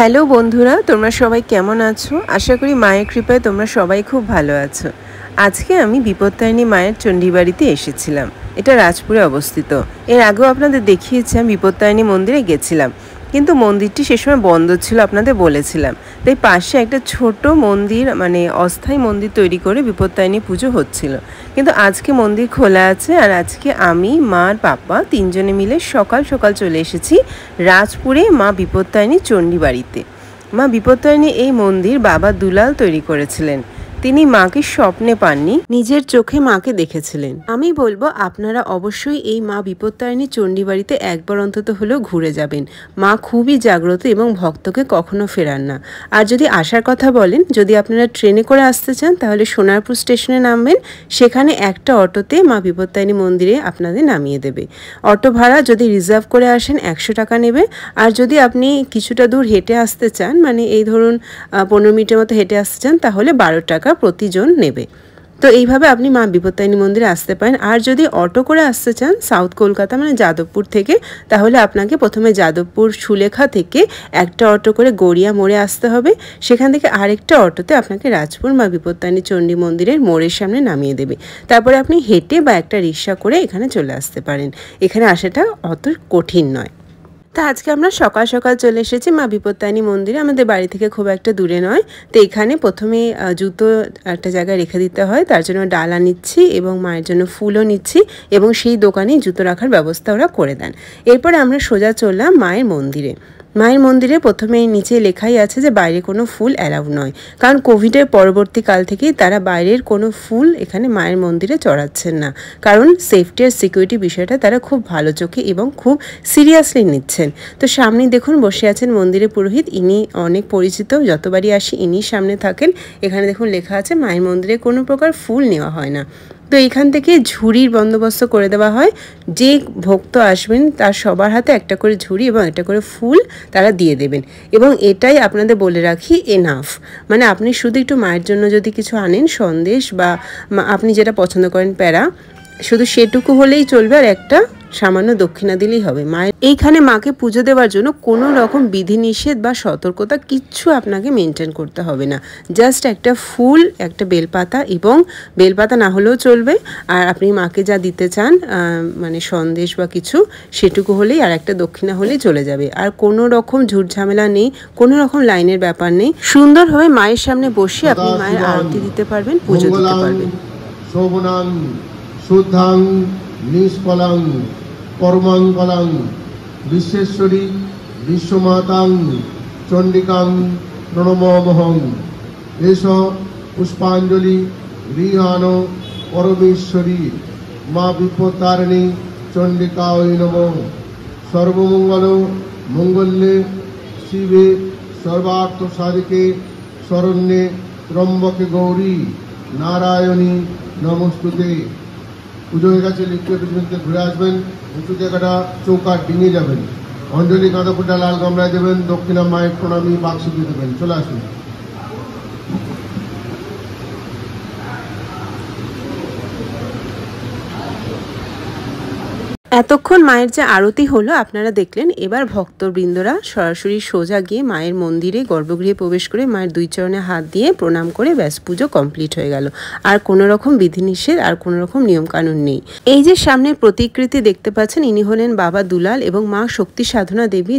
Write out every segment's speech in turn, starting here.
hello বন্ধুরা তোমরা সবাই কেমন আছো আশা করি মায়ের কৃপায় তোমরা সবাই খুব ভালো আছো আজকে আমি বিপত্তায়নী মায়ের চণ্ডীবাড়িতে এসেছিলাম এটা রাজপুরে অবস্থিত এর আগেও আপনাদের দেখিয়েছি আমি বিপত্তায়নী মন্দিরে গেছিলাম কিন্তু মন্দিরটি সে সময় বন্ধ ছিল আপনাদের বলেছিলাম তাই পাশে একটা ছোট মন্দির মানে অস্থায়ী মন্দির তৈরি করে বিপত্তায়নী পুজো হচ্ছিল কিন্তু আজকে মন্দির খোলা আছে আর আজকে আমি মা আর পাপা তিনজনে মিলে সকাল সকাল চলে এসেছি রাজপুরে মা বিপত্তায়নী চণ্ডী বাড়িতে মা বিপত্তায়নী এই মন্দির বাবা দুলাল তৈরি করেছিলেন তিনি মাকে স্বপ্নে পাননি নিজের চোখে মাকে দেখেছিলেন আমি বলবো আপনারা অবশ্যই এই মা বিপত্তারিণী চণ্ডীবাড়িতে একবার অন্তত হলেও ঘুরে যাবেন মা খুবই জাগ্রত এবং ভক্তকে কখনো ফেরান না আর যদি আসার কথা বলেন যদি আপনারা ট্রেনে করে আসতে চান তাহলে সোনারপুর স্টেশনে নামবেন সেখানে একটা অটোতে মা বিপত্তারিণী মন্দিরে আপনাদের নামিয়ে দেবে অটো ভাড়া যদি রিজার্ভ করে আসেন একশো টাকা নেবে আর যদি আপনি কিছুটা দূর হেঁটে আসতে চান মানে এই ধরুন পনেরো মিনিটের মতো হেঁটে আসতে চান তাহলে বারো টাকা টাকা প্রতিজন নেবে তো এইভাবে আপনি মা বিপত্তায়নী মন্দিরে আসতে পারেন আর যদি অটো করে আসতে চান সাউথ কলকাতা মানে যাদবপুর থেকে তাহলে আপনাকে প্রথমে যাদবপুর সুলেখা থেকে একটা অটো করে গড়িয়া মোড়ে আসতে হবে সেখান থেকে আরেকটা অটোতে আপনাকে রাজপুর মা বিপত্তায়নী চণ্ডী মন্দিরের মোড়ের সামনে নামিয়ে দেবে তারপরে আপনি হেঁটে বা একটা রিক্সা করে এখানে চলে আসতে পারেন এখানে আসাটা অত কঠিন নয় তা আজকে আমরা সকাল সকাল চলে এসেছি মা বিপত্তায়নী মন্দিরে আমাদের বাড়ি থেকে খুব একটা দূরে নয় তো এখানে প্রথমে জুতো একটা জায়গায় রেখে দিতে হয় তার জন্য ডালা নিচ্ছি এবং মায়ের জন্য ফুলও নিচ্ছি এবং সেই দোকানেই জুতো রাখার ব্যবস্থা ওরা করে দেন এরপরে আমরা সোজা চললাম মায়ের মন্দিরে মায়ের মন্দিরে প্রথমেই নিচে লেখাই আছে যে বাইরে কোনো ফুল অ্যালাউ নয় কারণ কোভিডের পরবর্তীকাল থেকেই তারা বাইরের কোনো ফুল এখানে মায়ের মন্দিরে চড়াচ্ছেন না কারণ সেফটি আর সিকিউরিটি বিষয়টা তারা খুব ভালো চোখে এবং খুব সিরিয়াসলি নিচ্ছেন তো সামনে দেখুন বসে আছেন মন্দিরে পুরোহিত ইনি অনেক পরিচিত যতবারই আসি ইনি সামনে থাকেন এখানে দেখুন লেখা আছে মায়ের মন্দিরে কোনো প্রকার ফুল নেওয়া হয় না তো এখান থেকে ঝুড়ির বন্দোবস্ত করে দেওয়া হয় যে ভক্ত আসবেন তার সবার হাতে একটা করে ঝুড়ি এবং একটা করে ফুল তারা দিয়ে দেবেন এবং এটাই আপনাদের বলে রাখি এনাফ মানে আপনি শুধু একটু মায়ের জন্য যদি কিছু আনেন সন্দেশ বা আপনি যেটা পছন্দ করেন প্যারা শুধু সেটুকু হলেই চলবে আর একটা সামান্য দক্ষিণা দিলেই হবে মায়ের এইখানে মাকে পুজো দেওয়ার জন্য কোনো রকম বিধিনিষেধ বা সতর্কতা কিচ্ছু আপনাকে মেনটেন করতে হবে না জাস্ট একটা ফুল একটা বেলপাতা এবং বেলপাতা না হলেও চলবে আর আপনি মাকে যা দিতে চান মানে সন্দেশ বা কিছু সেটুকু হলেই আর একটা দক্ষিণা হলেই চলে যাবে আর কোনো রকম ঝামেলা নেই কোনো রকম লাইনের ব্যাপার নেই সুন্দরভাবে মায়ের সামনে বসে আপনি মায়ের আরতি দিতে পারবেন পুজো দিতে পারবেন শোভনাং শুদ্ধাং নিষ্কলাং পরমাঙ্গলাং বিশ্বেশ্বরী বিশ্বমাতাং চণ্ডিকাং প্রণমহং এস পুষ্পাঞ্জলি রিহান পরমেশ্বরী মা বিপতারিণী চণ্ডিকা ঐ নম সর্বমঙ্গল মঙ্গল্যে শিবে সর্বার্থ সাধিকে শরণ্যে ত্রম্বকে গৌরী নারায়ণী নমস্তুতে পুজো হয়ে গেছে লিট্টু এপিসমেন্টে ঘুরে আসবেন উঁচু জায়গাটা চৌকাট ডিঙে যাবেন অঞ্জলি কাঁদাপুরটা লাল গামলায় দেবেন দক্ষিণা মায়ের প্রণামী দিয়ে দেবেন চলে আসুন এতক্ষণ মায়ের যে আরতি হলো আপনারা দেখলেন এবার ভক্তবৃন্দরা সরাসরি সোজা গিয়ে মায়ের মন্দিরে গর্ভগৃহে প্রবেশ করে মায়ের দুই চরণে হাত দিয়ে প্রণাম করে ব্যাস পুজো কমপ্লিট হয়ে গেল আর কোনো রকম বিধিনিষেধ আর কোনো রকম নিয়মকানুন নেই এই যে সামনে প্রতিকৃতি দেখতে পাচ্ছেন ইনি হলেন বাবা দুলাল এবং মা শক্তি সাধনা দেবী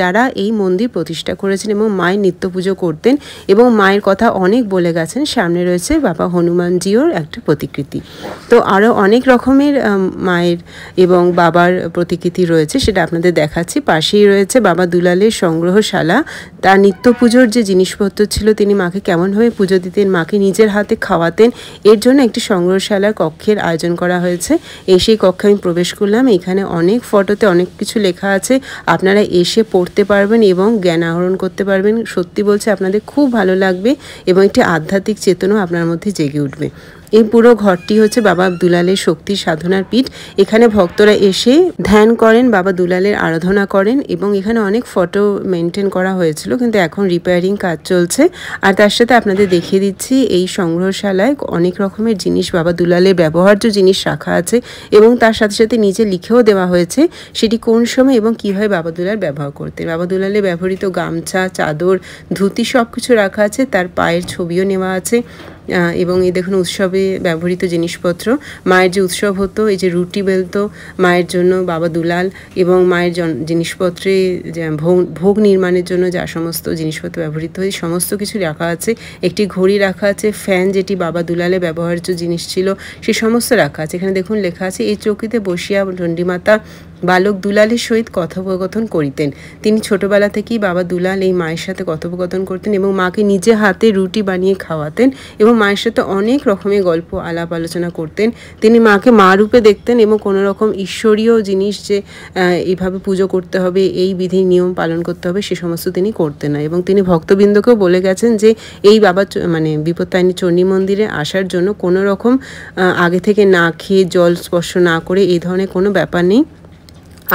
যারা এই মন্দির প্রতিষ্ঠা করেছেন এবং মায়ের নিত্য পুজো করতেন এবং মায়ের কথা অনেক বলে গেছেন সামনে রয়েছে বাবা হনুমানজিওর একটা প্রতিকৃতি তো আরও অনেক রকমের মায়ের এবং বাবার প্রতিকৃতি রয়েছে সেটা আপনাদের দেখাচ্ছি পাশেই রয়েছে বাবা দুলালের সংগ্রহশালা তার নিত্য পুজোর যে জিনিসপত্র ছিল তিনি মাকে কেমনভাবে পুজো দিতেন মাকে নিজের হাতে খাওয়াতেন এর জন্য একটি সংগ্রহশালার কক্ষের আয়োজন করা হয়েছে এই সেই কক্ষে আমি প্রবেশ করলাম এখানে অনেক ফটোতে অনেক কিছু লেখা আছে আপনারা এসে পড়তে পারবেন এবং জ্ঞান আহরণ করতে পারবেন সত্যি বলছে আপনাদের খুব ভালো লাগবে এবং একটি আধ্যাত্মিক চেতনাও আপনার মধ্যে জেগে উঠবে এই পুরো ঘরটি হচ্ছে বাবা দুলালের শক্তি সাধনার পীঠ এখানে ভক্তরা এসে ধ্যান করেন বাবা দুলালের আরাধনা করেন এবং এখানে অনেক ফটো মেনটেন করা হয়েছিল কিন্তু এখন রিপেয়ারিং কাজ চলছে আর তার সাথে আপনাদের দেখিয়ে দিচ্ছি এই সংগ্রহশালায় অনেক রকমের জিনিস বাবা দুলালের ব্যবহার্য জিনিস রাখা আছে এবং তার সাথে সাথে নিজে লিখেও দেওয়া হয়েছে সেটি কোন সময় এবং কীভাবে বাবা দুলাল ব্যবহার করতে বাবা দুলালে ব্যবহৃত গামছা চাদর ধুতি সব কিছু রাখা আছে তার পায়ের ছবিও নেওয়া আছে এবং এই দেখুন উৎসবে ব্যবহৃত জিনিসপত্র মায়ের যে উৎসব হতো এই যে রুটি বেলতো মায়ের জন্য বাবা দুলাল এবং মায়ের জিনিসপত্রে ভোগ ভোগ নির্মাণের জন্য যা সমস্ত জিনিসপত্র ব্যবহৃত হয় সমস্ত কিছু রাখা আছে একটি ঘড়ি রাখা আছে ফ্যান যেটি বাবা দুলালে ব্যবহার্য জিনিস ছিল সে সমস্ত রাখা আছে এখানে দেখুন লেখা আছে এই চৌকিতে বসিয়া চণ্ডীমাতা বালক দুলালের সহিত কথোপকথন করিতেন তিনি ছোটবেলা থেকেই বাবা দুলাল এই মায়ের সাথে কথোপকথন করতেন এবং মাকে নিজে হাতে রুটি বানিয়ে খাওয়াতেন এবং মায়ের সাথে অনেক রকমের গল্প আলাপ আলোচনা করতেন তিনি মাকে মা রূপে দেখতেন এবং কোনো রকম ঈশ্বরীয় জিনিস যে এইভাবে পুজো করতে হবে এই বিধি নিয়ম পালন করতে হবে সে সমস্ত তিনি করতেন না এবং তিনি ভক্তবৃন্দকেও বলে গেছেন যে এই বাবা মানে বিপত্তায়নী চণ্ডী মন্দিরে আসার জন্য কোনো রকম আগে থেকে না খেয়ে জল স্পর্শ না করে এই ধরনের কোনো ব্যাপার নেই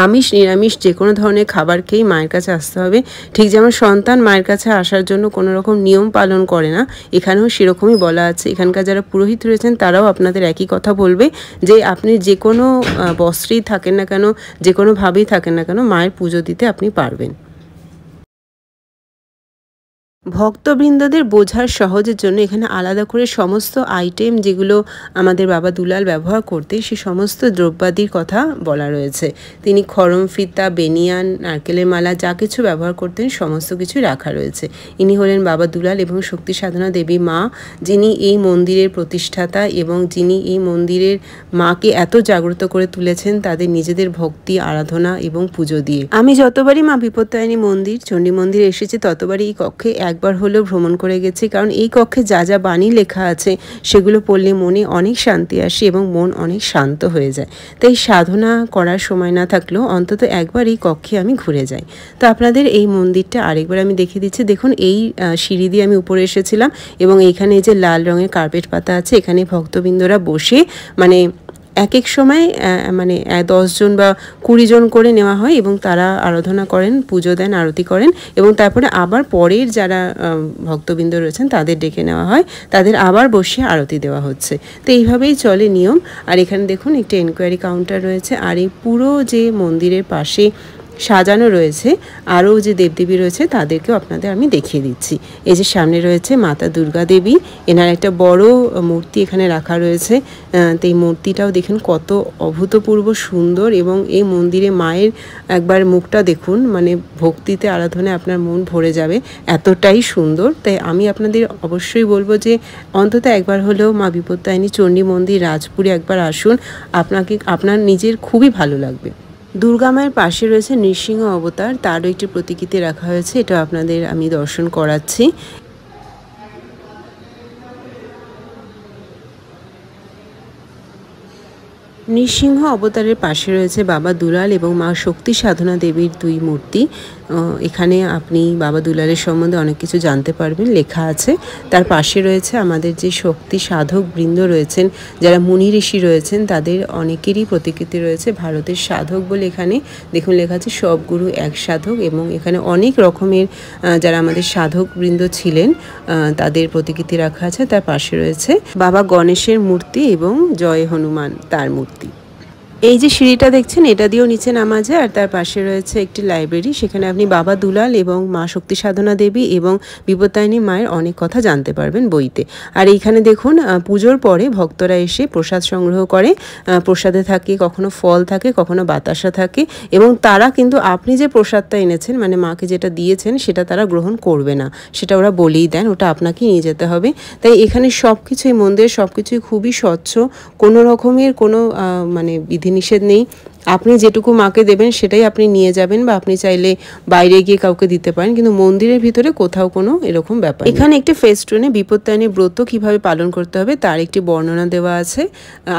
আমিষ নিরামিষ যে কোনো ধরনের খাবার খেয়েই মায়ের কাছে আসতে হবে ঠিক যেমন সন্তান মায়ের কাছে আসার জন্য কোনো রকম নিয়ম পালন করে না এখানেও সেরকমই বলা আছে এখানকার যারা পুরোহিত রয়েছেন তারাও আপনাদের একই কথা বলবে যে আপনি যে কোনো বস্ত্রেই থাকেন না কেন যে কোনোভাবেই থাকেন না কেন মায়ের পুজো দিতে আপনি পারবেন ভক্তবৃন্দদের বোঝার সহজের জন্য এখানে আলাদা করে সমস্ত আইটেম যেগুলো আমাদের বাবা দুলাল ব্যবহার করতে সে সমস্ত দ্রব্যাদির কথা বলা রয়েছে তিনি খরম ফিতা বেনিয়ান নারকেলের মালা যা কিছু ব্যবহার করতেন সমস্ত কিছু রাখা রয়েছে ইনি হলেন বাবা দুলাল এবং শক্তি সাধনা দেবী মা যিনি এই মন্দিরের প্রতিষ্ঠাতা এবং যিনি এই মন্দিরের মাকে এত জাগ্রত করে তুলেছেন তাদের নিজেদের ভক্তি আরাধনা এবং পুজো দিয়ে আমি যতবারই মা বিপত্তায়নী মন্দির চণ্ডী মন্দিরে এসেছি ততবারই এই কক্ষে এক একবার হলেও ভ্রমণ করে গেছি কারণ এই কক্ষে যা যা বাণী লেখা আছে সেগুলো পড়লে মনে অনেক শান্তি আসে এবং মন অনেক শান্ত হয়ে যায় তাই সাধনা করার সময় না থাকলেও অন্তত একবার এই কক্ষে আমি ঘুরে যাই তো আপনাদের এই মন্দিরটা আরেকবার আমি দেখিয়ে দিচ্ছি দেখুন এই সিঁড়ি দিয়ে আমি উপরে এসেছিলাম এবং এইখানে যে লাল রঙের কার্পেট পাতা আছে এখানে ভক্তবৃন্দরা বসে মানে এক এক সময় মানে দশজন বা কুড়িজন করে নেওয়া হয় এবং তারা আরাধনা করেন পুজো দেন আরতি করেন এবং তারপরে আবার পরের যারা ভক্তবৃন্দ রয়েছেন তাদের ডেকে নেওয়া হয় তাদের আবার বসে আরতি দেওয়া হচ্ছে তো এইভাবেই চলে নিয়ম আর এখানে দেখুন একটি এনকোয়ারি কাউন্টার রয়েছে আর এই পুরো যে মন্দিরের পাশে সাজানো রয়েছে আরও যে দেবদেবী রয়েছে তাদেরকেও আপনাদের আমি দেখিয়ে দিচ্ছি এই যে সামনে রয়েছে মাতা দুর্গা দেবী এনার একটা বড় মূর্তি এখানে রাখা রয়েছে তো এই মূর্তিটাও দেখুন কত অভূতপূর্ব সুন্দর এবং এই মন্দিরে মায়ের একবার মুখটা দেখুন মানে ভক্তিতে আরাধনায় আপনার মন ভরে যাবে এতটাই সুন্দর তাই আমি আপনাদের অবশ্যই বলবো যে অন্তত একবার হলেও মা বিপত্তায়নী চণ্ডী মন্দির রাজপুরে একবার আসুন আপনাকে আপনার নিজের খুবই ভালো লাগবে দুর্গামায়ের পাশে রয়েছে নৃসিংহ অবতার তারও একটি প্রতীকিতে রাখা হয়েছে এটা আপনাদের আমি দর্শন করাচ্ছি নৃসিংহ অবতারের পাশে রয়েছে বাবা দুলাল এবং মা শক্তি সাধনা দেবীর দুই মূর্তি এখানে আপনি বাবা দুলালের সম্বন্ধে অনেক কিছু জানতে পারবেন লেখা আছে তার পাশে রয়েছে আমাদের যে শক্তি সাধক বৃন্দ রয়েছেন যারা মুনি ঋষি রয়েছেন তাদের অনেকেরই প্রতিকৃতি রয়েছে ভারতের সাধক বলে এখানে দেখুন লেখা আছে সব গুরু এক সাধক এবং এখানে অনেক রকমের যারা আমাদের সাধক বৃন্দ ছিলেন তাদের প্রতিকৃতি রাখা আছে তার পাশে রয়েছে বাবা গণেশের মূর্তি এবং জয় হনুমান তার মূর্তি এই যে সিঁড়িটা দেখছেন এটা দিয়েও নিচে নামা যায় আর তার পাশে রয়েছে একটি লাইব্রেরি সেখানে আপনি বাবা দুলাল এবং মা শক্তি সাধনা দেবী এবং বিপত্তায়নী মায়ের অনেক কথা জানতে পারবেন বইতে আর এইখানে দেখুন পুজোর পরে ভক্তরা এসে প্রসাদ সংগ্রহ করে প্রসাদে থাকে কখনো ফল থাকে কখনো বাতাসা থাকে এবং তারা কিন্তু আপনি যে প্রসাদটা এনেছেন মানে মাকে যেটা দিয়েছেন সেটা তারা গ্রহণ করবে না সেটা ওরা বলেই দেন ওটা আপনাকে নিয়ে যেতে হবে তাই এখানে সব কিছুই মন্দির সব কিছুই খুবই স্বচ্ছ কোনো রকমের কোনো মানে বিধি নিষেধ নেই আপনি যেটুকু মাকে দেবেন সেটাই আপনি নিয়ে যাবেন বা আপনি চাইলে বাইরে গিয়ে কাউকে দিতে পারেন কিন্তু মন্দিরের ভিতরে কোথাও কোনো এরকম ব্যাপার এখানে একটি ফেস্টুনে বিপত্তায়নে ব্রত কিভাবে পালন করতে হবে তার একটি বর্ণনা দেওয়া আছে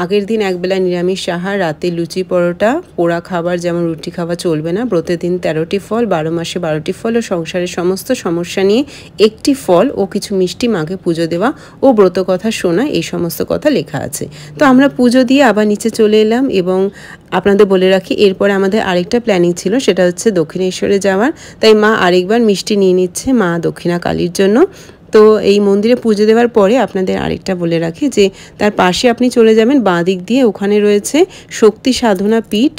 আগের দিন একবেলা নিরামিষ আহার রাতে লুচি পরোটা পোড়া খাবার যেমন রুটি খাওয়া চলবে না ব্রতের দিন তেরোটি ফল বারো মাসে বারোটি ফল ও সংসারের সমস্ত সমস্যা নিয়ে একটি ফল ও কিছু মিষ্টি মাকে পুজো দেওয়া ও ব্রত কথা শোনা এই সমস্ত কথা লেখা আছে তো আমরা পুজো দিয়ে আবার নিচে চলে এলাম এবং আপনাদের বলে রাখি এরপরে আমাদের আরেকটা প্ল্যানিং ছিল সেটা হচ্ছে দক্ষিণেশ্বরে যাওয়ার তাই মা আরেকবার মিষ্টি নিয়ে নিচ্ছে মা দক্ষিণা কালীর জন্য তো এই মন্দিরে পুজো দেওয়ার পরে আপনাদের আরেকটা বলে রাখি যে তার পাশে আপনি চলে যাবেন বাঁ দিক দিয়ে ওখানে রয়েছে শক্তি সাধনা পীঠ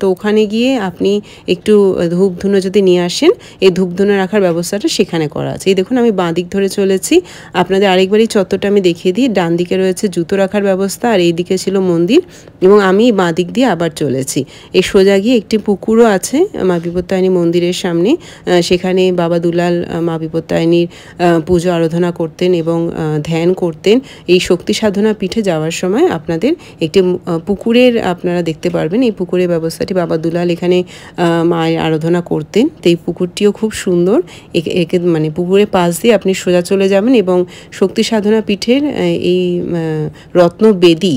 তো ওখানে গিয়ে আপনি একটু ধূপ ধুনো যদি নিয়ে আসেন এই ধূপ ধুনো রাখার ব্যবস্থাটা সেখানে করা আছে এই দেখুন আমি বাঁ দিক ধরে চলেছি আপনাদের আরেকবার এই চত্বরটা আমি দেখিয়ে দিই ডান দিকে রয়েছে জুতো রাখার ব্যবস্থা আর এই দিকে ছিল মন্দির এবং আমি বাঁ দিক দিয়ে আবার চলেছি এই সোজা গিয়ে একটি পুকুরও আছে মা বিপত্তায়নী মন্দিরের সামনে সেখানে বাবা দুলাল মা বিপত্তায়নীর পুজো আরাধনা করতেন এবং ধ্যান করতেন এই শক্তি সাধনা পিঠে যাওয়ার সময় আপনাদের একটি পুকুরের আপনারা দেখতে পারবেন এই পুকুরের ব্যবস্থাটি বাবা দুলাল এখানে মায়ের আরাধনা করতেন তো এই পুকুরটিও খুব সুন্দর একে মানে পুকুরের পাশ দিয়ে আপনি সোজা চলে যাবেন এবং শক্তি সাধনা পিঠের এই রত্ন বেদি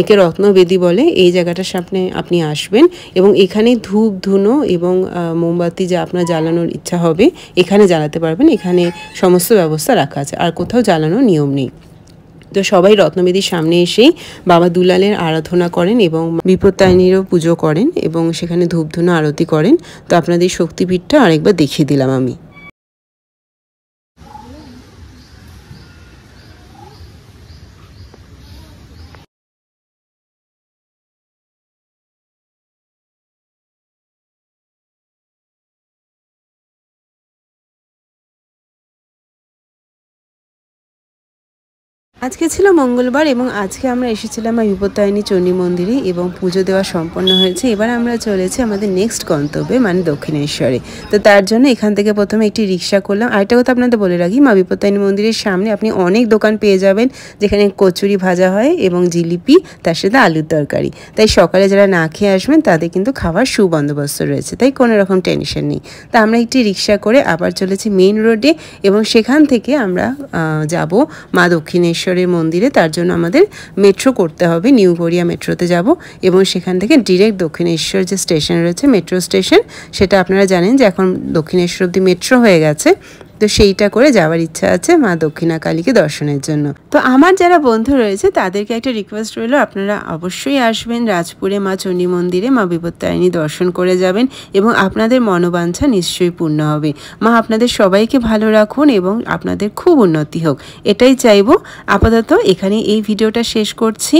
একে রত্নবেদী বলে এই জায়গাটার সামনে আপনি আসবেন এবং এখানে ধূপ ধুনো এবং মোমবাতি যা আপনার জ্বালানোর ইচ্ছা হবে এখানে জ্বালাতে পারবেন এখানে সমস্ত ব্যবস্থা রাখা আছে আর কোথাও জ্বালানোর নিয়ম নেই তো সবাই রত্নবেদীর সামনে এসেই বাবা দুলালের আরাধনা করেন এবং বিপত্তায়নীরও পুজো করেন এবং সেখানে ধূপধুনো আরতি করেন তো আপনাদের শক্তিপীঠটা আরেকবার দেখিয়ে দিলাম আমি আজকে ছিল মঙ্গলবার এবং আজকে আমরা এসেছিলাম বিপত্তায়নী চণ্ডী মন্দিরে এবং পুজো দেওয়া সম্পন্ন হয়েছে এবার আমরা চলেছি আমাদের নেক্সট গন্তব্যে মানে দক্ষিণেশ্বরে তো তার জন্য এখান থেকে প্রথমে একটি রিক্সা করলাম আরেকটা কথা আপনাদের বলে রাখি মা বিপত্তায়নী মন্দিরের সামনে আপনি অনেক দোকান পেয়ে যাবেন যেখানে কচুরি ভাজা হয় এবং জিলিপি তার সাথে আলুর তরকারি তাই সকালে যারা না খেয়ে আসবেন তাদের কিন্তু খাবার সুবন্দোবস্ত রয়েছে তাই কোনো রকম টেনশন নেই তা আমরা একটি রিক্সা করে আবার চলেছি মেন রোডে এবং সেখান থেকে আমরা যাব মা দক্ষিণেশ্বর দক্ষিণেশ্বরের মন্দিরে তার জন্য আমাদের মেট্রো করতে হবে নিউ গড়িয়া মেট্রোতে যাব এবং সেখান থেকে ডিরেক্ট দক্ষিণেশ্বর যে স্টেশন রয়েছে মেট্রো স্টেশন সেটা আপনারা জানেন যে এখন দক্ষিণেশ্বর অব্দি মেট্রো হয়ে গেছে তো সেইটা করে যাওয়ার ইচ্ছা আছে মা দক্ষিণা কালীকে দর্শনের জন্য তো আমার যারা বন্ধু রয়েছে তাদেরকে একটা রিকোয়েস্ট রইল আপনারা অবশ্যই আসবেন রাজপুরে মা চণ্ডী মন্দিরে মা বিপত্তারিণী দর্শন করে যাবেন এবং আপনাদের মনোবাঞ্ছা নিশ্চয়ই পূর্ণ হবে মা আপনাদের সবাইকে ভালো রাখুন এবং আপনাদের খুব উন্নতি হোক এটাই চাইব আপাতত এখানে এই ভিডিওটা শেষ করছি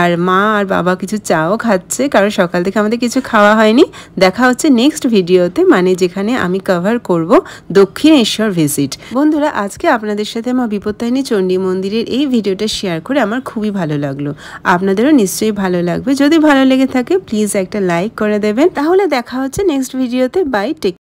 আর মা আর বাবা কিছু চাও খাচ্ছে কারণ সকাল থেকে আমাদের কিছু খাওয়া হয়নি দেখা হচ্ছে নেক্সট ভিডিওতে মানে যেখানে আমি কভার করব দক্ষিণেশ্বর ভিজিট বন্ধুরা আজকে আপনাদের সাথে মা বিপত্তায়নী চণ্ডী মন্দিরের এই ভিডিওটা শেয়ার করে আমার খুবই ভালো লাগলো আপনাদেরও নিশ্চয়ই ভালো লাগবে যদি ভালো লেগে থাকে প্লিজ একটা লাইক করে দেবেন তাহলে দেখা হচ্ছে নেক্সট ভিডিওতে বাই টেক